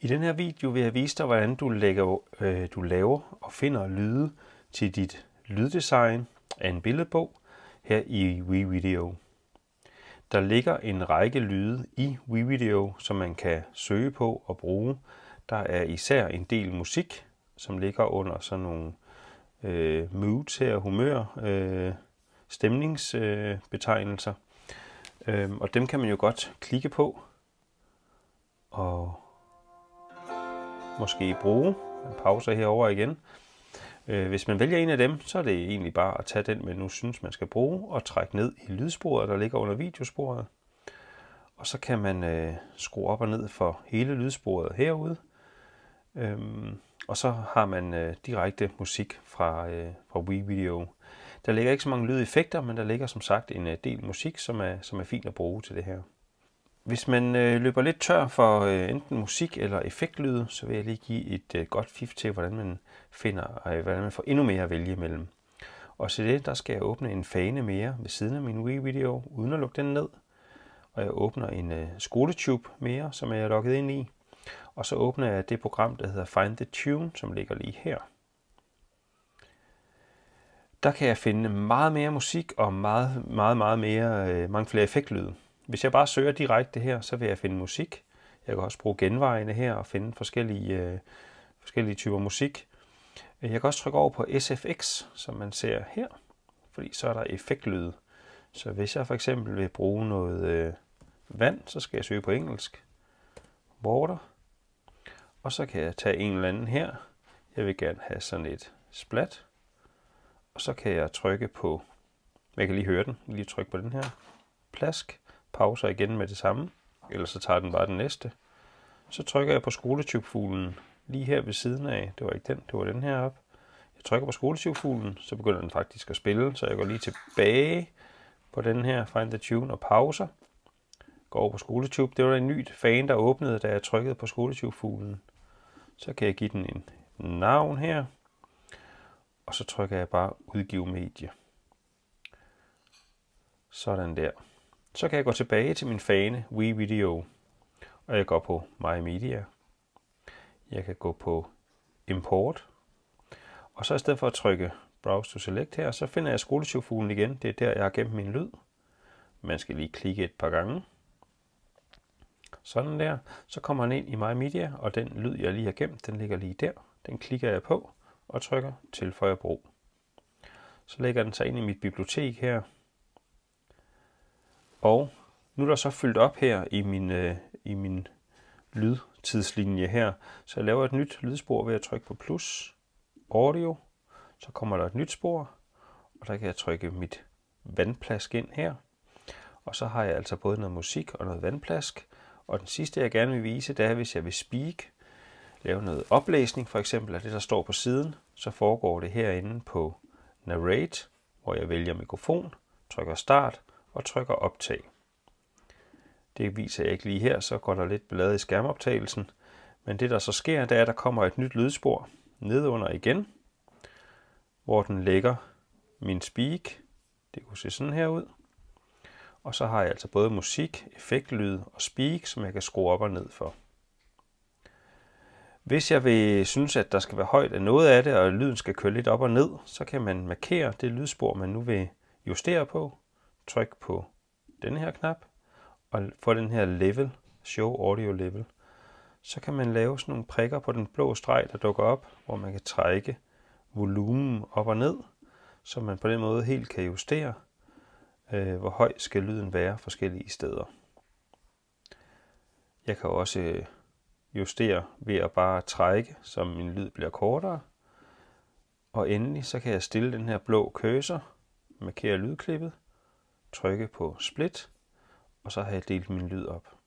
I den her video vil jeg vise dig, hvordan du, lægger, øh, du laver og finder lyde til dit lyddesign af en billedbog her i WeVideo. Der ligger en række lyde i WeVideo, som man kan søge på og bruge. Der er især en del musik, som ligger under sådan nogle øh, moods her, humør, øh, stemningsbetegnelser. Øh, øh, og dem kan man jo godt klikke på og måske bruge. En pauser herover igen. Øh, hvis man vælger en af dem, så er det egentlig bare at tage den, man nu synes, man skal bruge, og trække ned i lydsporet, der ligger under videosporet. Og så kan man øh, skrue op og ned for hele lydsporet herude. Øhm, og så har man øh, direkte musik fra, øh, fra Wii Video. Der ligger ikke så mange lydeffekter, men der ligger som sagt en øh, del musik, som er, som er fin at bruge til det her. Hvis man øh, løber lidt tør for øh, enten musik eller effektlyde, så vil jeg lige give et øh, godt fif til, hvordan man finder, øh, hvordan man får endnu mere at vælge imellem. Og til det, der skal jeg åbne en fane mere ved siden af min Wii-video, uden at lukke den ned. Og jeg åbner en øh, skoletube mere, som jeg er logget ind i. Og så åbner jeg det program, der hedder Find the Tune, som ligger lige her. Der kan jeg finde meget mere musik og meget, meget, meget mere, øh, mange flere effektlyde. Hvis jeg bare søger direkte her, så vil jeg finde musik. Jeg kan også bruge genvejene her og finde forskellige, øh, forskellige typer musik. Jeg kan også trykke over på SFX, som man ser her, fordi så er der effektlyd. Så hvis jeg for eksempel vil bruge noget øh, vand, så skal jeg søge på engelsk. Water. Og så kan jeg tage en eller anden her. Jeg vil gerne have sådan et splat. Og så kan jeg trykke på, jeg kan lige høre den, lige trykke på den her plask pauser igen med det samme, eller så tager den bare den næste. Så trykker jeg på skoletypfuglen lige her ved siden af. Det var ikke den, det var den her op. Jeg trykker på skoletypfuglen, så begynder den faktisk at spille, så jeg går lige tilbage på den her Find the Tune og pauser. Går over på skoletype. Det var en ny fan, der åbnede, da jeg trykkede på skoletypfuglen. Så kan jeg give den en navn her. Og så trykker jeg bare udgive medie. Sådan der. Så kan jeg gå tilbage til min fane WeVideo, og jeg går på My Media. Jeg kan gå på Import, og så i stedet for at trykke Browse to Select her, så finder jeg skoletyvfuglen igen. Det er der, jeg har gemt min lyd. Man skal lige klikke et par gange. Sådan der. Så kommer han ind i My Media, og den lyd, jeg lige har gemt, den ligger lige der. Den klikker jeg på og trykker Tilføjer brug. Så lægger den sig ind i mit bibliotek her. Og nu er der så fyldt op her i min, øh, i min lydtidslinje her, så jeg laver et nyt lydspor ved at trykke på plus, audio, så kommer der et nyt spor, og der kan jeg trykke mit vandplask ind her. Og så har jeg altså både noget musik og noget vandplask. Og den sidste, jeg gerne vil vise, det er, hvis jeg vil speak, lave noget oplæsning, for eksempel af det, der står på siden, så foregår det herinde på Narrate, hvor jeg vælger mikrofon, trykker start, og trykker optag. Det viser jeg ikke lige her, så går der lidt ballade i skærmoptagelsen. Men det der så sker, det er, at der kommer et nyt lydspor nedunder igen, hvor den lægger min speak. Det kunne se sådan her ud. Og så har jeg altså både musik, effektlyd og speak, som jeg kan skrue op og ned for. Hvis jeg vil synes, at der skal være højt af noget af det, og lyden skal køre lidt op og ned, så kan man markere det lydspor, man nu vil justere på, tryk på den her knap, og få den her level, show audio level, så kan man lave sådan nogle prikker på den blå streg, der dukker op, hvor man kan trække volumen op og ned, så man på den måde helt kan justere, øh, hvor høj skal lyden være forskellige steder. Jeg kan også øh, justere ved at bare trække, så min lyd bliver kortere. Og endelig så kan jeg stille den her blå cursor, markere lydklippet, trykke på Split, og så har jeg delt min lyd op.